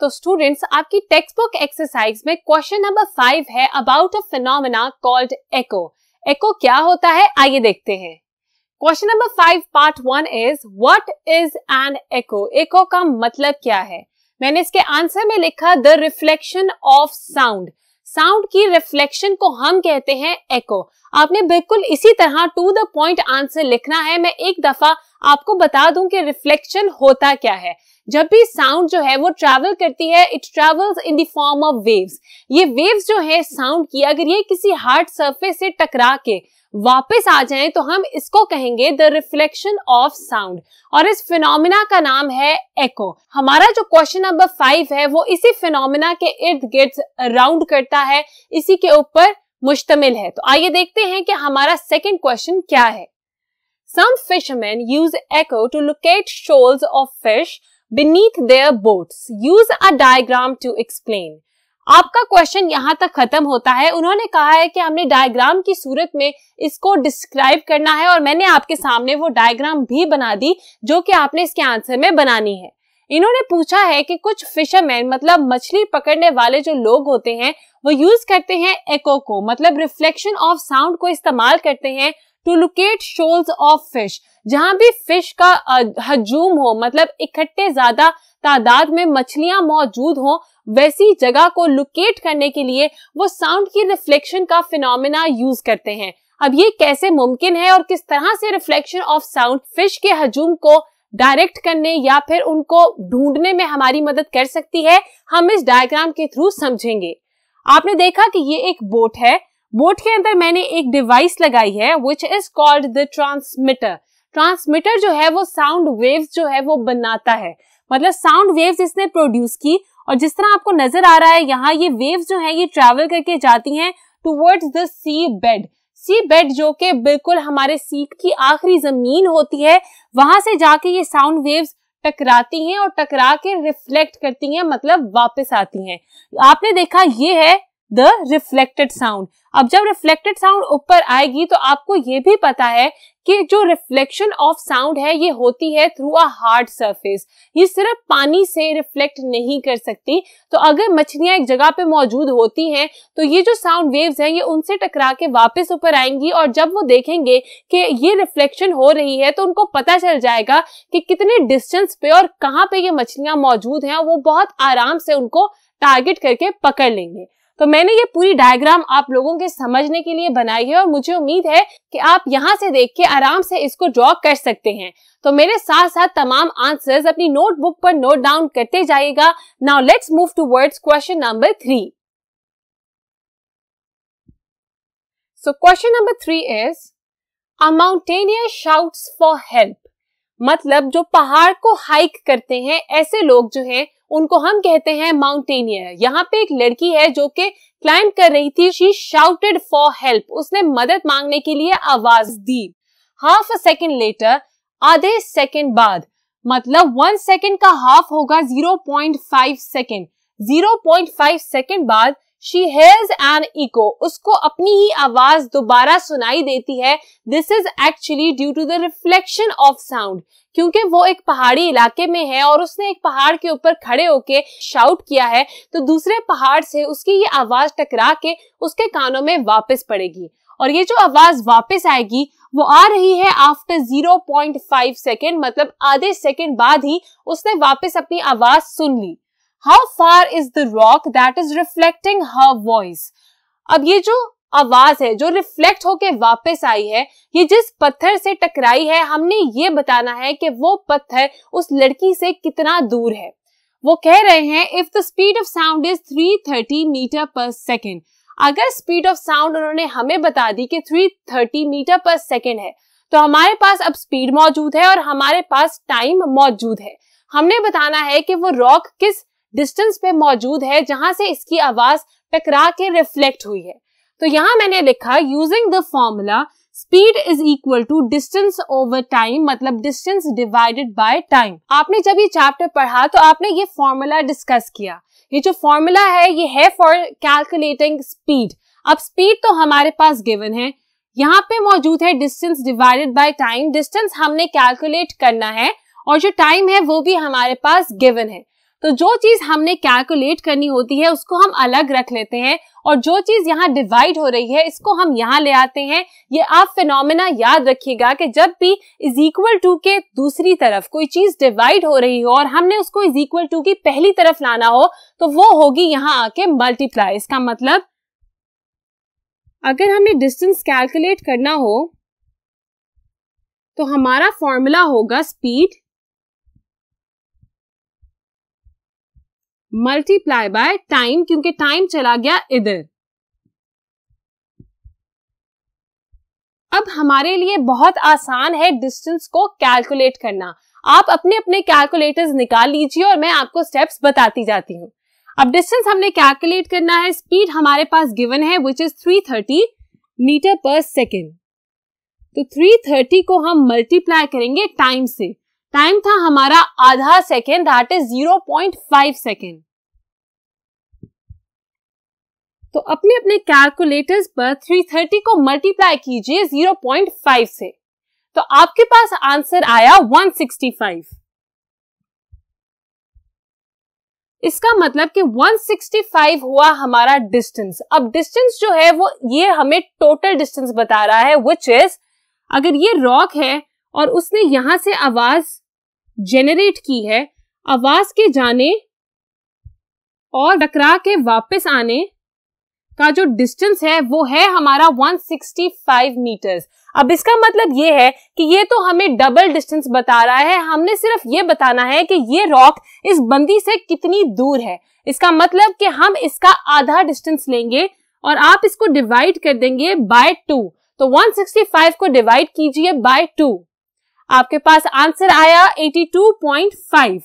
तो स्टूडेंट्स आपकी textbook exercise में क्वेश्चन नंबर फाइव है about a phenomena called echo echo क्या होता है आइए देखते हैं question number five part one is what is an echo echo का मतलब क्या है मैंने इसके आंसर में लिखा the reflection of sound sound की रिफ्लेक्शन को हम कहते हैं एको आपने बिल्कुल इसी तरह टू द पॉइंट आंसर लिखना है मैं एक दफा आपको बता दूं कि रिफ्लेक्शन होता क्या है जब भी साउंड जो है वो ट्रैवल करती है it travels in the form of waves waves वेव्स जो है साउंड की अगर ये किसी हार्ड सरफेस से टकरा के वापस आ जाए तो हम इसको कहेंगे द रिफ्लेक्शन ऑफ साउंड और इस फिनोमिना का नाम है एको हमारा जो क्वेश्चन नंबर फाइव है वो इसी फिनोमिना के इर्द गिर्द राउंड करता है इसी के ऊपर मुश्तमिल है तो आइए देखते हैं कि हमारा सेकेंड क्वेश्चन क्या है some fishermen use echo to locate shoals of fish beneath their boats use a diagram to explain आपका क्वेश्चन यहाँ तक खत्म होता है उन्होंने कहा है कि हमने डायग्राम की सूरत में इसको डिस्क्राइब करना है और मैंने आपके सामने वो डायग्राम भी बना दी जो कि आपने इसके आंसर में बनानी है इन्होंने पूछा है कि कुछ फिशरमैन मतलब मछली पकड़ने वाले जो लोग होते हैं वो यूज करते हैं एको को मतलब रिफ्लेक्शन ऑफ साउंड को इस्तेमाल करते हैं to locate shoals of fish जहां भी फिश का हजूम हो मतलब इकट्ठे ज्यादा तादाद में मछलियां मौजूद हों वैसी जगह को लोकेट करने के लिए वो साउंड की रिफ्लेक्शन का फिनोमिना यूज करते हैं अब ये कैसे मुमकिन है और किस तरह से रिफ्लेक्शन ऑफ साउंड फिश के हजूम को डायरेक्ट करने या फिर उनको ढूंढने में हमारी मदद कर सकती है हम इस डायग्राम के थ्रू समझेंगे आपने देखा कि ये एक बोट है बोट के अंदर मैंने एक डिवाइस लगाई है which is called the transmitter transmitter जो है वो साउंड वेव्स जो है वो बनाता है मतलब साउंड वेव्स इसने प्रोड्यूस की और जिस तरह आपको नजर आ रहा है यहाँ ये वेव्स जो है ये ट्रेवल करके जाती हैं towards the sea bed sea bed जो कि बिल्कुल हमारे सीट की आखिरी जमीन होती है वहां से जाके ये साउंड वेव्स टकराती हैं और टकरा के रिफ्लेक्ट करती हैं मतलब वापस आती हैं आपने देखा ये है द रिफ्लेक्टेड साउंड अब जब रिफ्लेक्टेड साउंड ऊपर आएगी तो आपको ये भी पता है कि जो रिफ्लेक्शन ऑफ साउंड है ये होती है थ्रू अ हार्ड सरफेस ये सिर्फ पानी से रिफ्लेक्ट नहीं कर सकती तो अगर मछलियां एक जगह पे मौजूद होती हैं तो ये जो साउंड वेव्स हैं ये उनसे टकरा के वापस ऊपर आएंगी और जब वो देखेंगे कि ये रिफ्लेक्शन हो रही है तो उनको पता चल जाएगा कि कितने डिस्टेंस पे और कहाँ पे ये मछलियां मौजूद हैं वो बहुत आराम से उनको टारगेट करके पकड़ लेंगे तो मैंने ये पूरी डायग्राम आप लोगों के समझने के लिए बनाई है और मुझे उम्मीद है कि आप यहाँ से देख के आराम से इसको ड्रॉ कर सकते हैं तो मेरे साथ साथ तमाम आंसर्स अपनी नोटबुक पर नोट डाउन करते जाइएगा now let's move towards question number three so question number three is a mountaineer shouts for help मतलब जो पहाड़ को हाइक करते हैं ऐसे लोग जो हैं उनको हम कहते हैं माउंटेनियर यहाँ पे एक लड़की है जो कि क्लाइंब कर रही थी शी शाउटेड फॉर हेल्प उसने मदद मांगने के लिए आवाज दी हाफ अ सेकेंड लेटर आधे सेकेंड बाद मतलब वन सेकेंड का हाफ होगा zero point five second zero point five second बाद शी हेज एन इको उसको अपनी ही आवाज दोबारा सुनाई देती है this is actually due to the reflection of sound क्योंकि वो एक पहाड़ी इलाके में है और उसने एक पहाड़ के ऊपर खड़े होके शाउट किया है तो दूसरे पहाड़ से उसकी ये आवाज टकरा के उसके कानों में वापस पड़ेगी और ये जो आवाज वापस आएगी वो आ रही है आफ्टर 0.5 सेकेंड मतलब आधे सेकेंड बाद ही उसने वापस अपनी आवाज सुन ली how far is the rock that is reflecting her voice अब ये जो आवाज है जो रिफ्लेक्ट होके वापस आई है ये जिस पत्थर से टकराई है हमने ये बताना है कि वो पत्थर उस लड़की से कितना दूर है वो कह रहे हैं if the speed of sound is 330 metre per second अगर स्पीड ऑफ साउंड उन्होंने हमें बता दी कि 330 मीटर पर सेकेंड है तो हमारे पास अब स्पीड मौजूद है और हमारे पास टाइम मौजूद है हमने बताना है कि वो रॉक किस डिस्टेंस पे मौजूद है जहां से इसकी आवाज टकरा के रिफ्लेक्ट हुई है तो यहां मैंने लिखा using the formula speed is equal to distance over time मतलब डिस्टेंस डिवाइडेड बाय टाइम आपने जब ये चैप्टर पढ़ा तो आपने ये फॉर्मूला डिस्कस किया ये जो फॉर्मूला है ये है फॉर कैलकुलेटिंग स्पीड अब स्पीड तो हमारे पास गिवन है यहाँ पे मौजूद है distance divided by time distance हमने कैलकुलेट करना है और जो टाइम है वो भी हमारे पास गिवन है तो जो चीज हमने कैलकुलेट करनी होती है उसको हम अलग रख लेते हैं और जो चीज यहाँ डिवाइड हो रही है इसको हम यहाँ ले आते हैं ये आप फिनोमिना याद रखिएगा कि जब भी इज इक्वल टू के दूसरी तरफ कोई चीज डिवाइड हो रही हो और हमने उसको इज इक्वल टू की पहली तरफ लाना हो तो वो होगी यहाँ आके मल्टीप्लाई इसका मतलब अगर हमें डिस्टेंस कैलकुलेट करना हो तो हमारा फॉर्मूला होगा स्पीड मल्टीप्लाई बाय टाइम क्योंकि टाइम चला गया इधर अब हमारे लिए बहुत आसान है डिस्टेंस को कैलकुलेट करना आप अपने अपने कैलकुलेटर्स निकाल लीजिए और मैं आपको स्टेप्स बताती जाती हूँ अब डिस्टेंस हमने कैलकुलेट करना है स्पीड हमारे पास गिवन है which is 330 metre per second तो 330 को हम मल्टीप्लाई करेंगे टाइम से टाइम था हमारा आधा second that is zero point five second तो अपने अपने कैलकुलेटर्स पर 330 को मल्टीप्लाई कीजिए 0.5 से तो आपके पास आंसर आया 165 इसका मतलब कि 165 हुआ हमारा डिस्टेंस अब डिस्टेंस जो है वो ये हमें टोटल डिस्टेंस बता रहा है विच इज अगर ये रॉक है और उसने यहां से आवाज जेनरेट की है आवाज के जाने और टकरा के वापस आने का जो डिस्टेंस है वो है हमारा 165 मीटर्स अब इसका मतलब ये है कि ये तो हमें डबल डिस्टेंस बता रहा है हमने सिर्फ ये बताना है कि ये रॉक इस बंदी से कितनी दूर है इसका मतलब कि हम इसका आधा डिस्टेंस लेंगे और आप इसको डिवाइड कर देंगे बाय टू तो 165 को डिवाइड कीजिए बाय टू आपके पास आंसर आया 82.5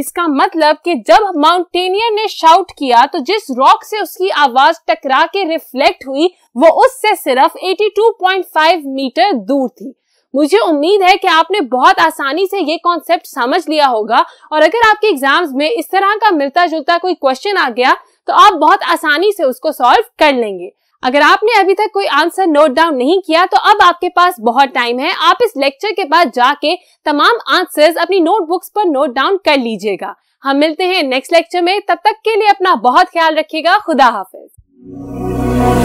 इसका मतलब कि जब माउंटेनियर ने शाउट किया तो जिस रॉक से उसकी आवाज टकरा के रिफ्लेक्ट हुई वो उससे सिर्फ 82.5 मीटर दूर थी मुझे उम्मीद है कि आपने बहुत आसानी से ये कॉन्सेप्ट समझ लिया होगा और अगर आपके एग्जाम्स में इस तरह का मिलता जुलता कोई क्वेश्चन आ गया तो आप बहुत आसानी से उसको सॉल्व कर लेंगे अगर आपने अभी तक कोई आंसर नोट डाउन नहीं किया तो अब आपके पास बहुत टाइम है आप इस लेक्चर के बाद जाके तमाम आंसर्स अपनी नोटबुक्स पर नोट डाउन कर लीजिएगा हम मिलते हैं नेक्स्ट लेक्चर में तब तक के लिए अपना बहुत ख्याल रखिएगा खुदा हाफिज